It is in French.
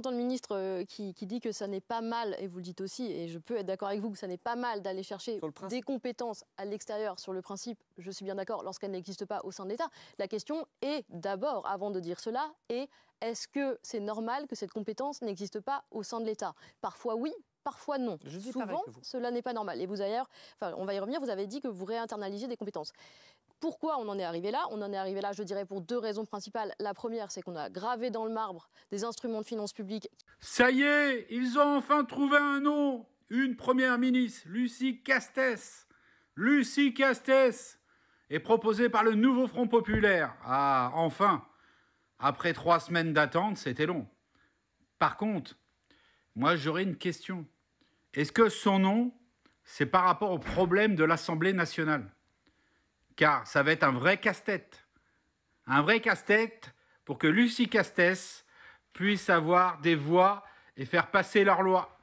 J'entends le ministre euh, qui, dit que ça n'est pas mal, et vous le dites aussi, et je peux être d'accord avec vous, que ça n'est pas mal d'aller chercher des compétences à l'extérieur sur le principe, je suis bien d'accord, lorsqu'elles n'existent pas au sein de l'État. La question est d'abord, avant de dire cela, est est-ce que c'est normal que cette compétence n'existe pas au sein de l'État Parfois oui, parfois non. Souvent, cela n'est pas normal. Et vous d'ailleurs, enfin, on va y revenir, vous avez dit que vous réinternalisez des compétences. Pourquoi on en est arrivé là On en est arrivé là, je dirais, pour deux raisons principales. La première, c'est qu'on a gravé dans le marbre des instruments de finances publiques. Ça y est, ils ont enfin trouvé un nom Une première ministre, Lucie Castès Lucie Castès est proposée par le nouveau Front populaire. Ah, enfin Après trois semaines d'attente, c'était long. Par contre, moi j'aurais une question. Est-ce que son nom, c'est par rapport au problème de l'Assemblée nationale car ça va être un vrai casse-tête. Un vrai casse-tête pour que Lucie Castès puisse avoir des voix et faire passer leurs lois.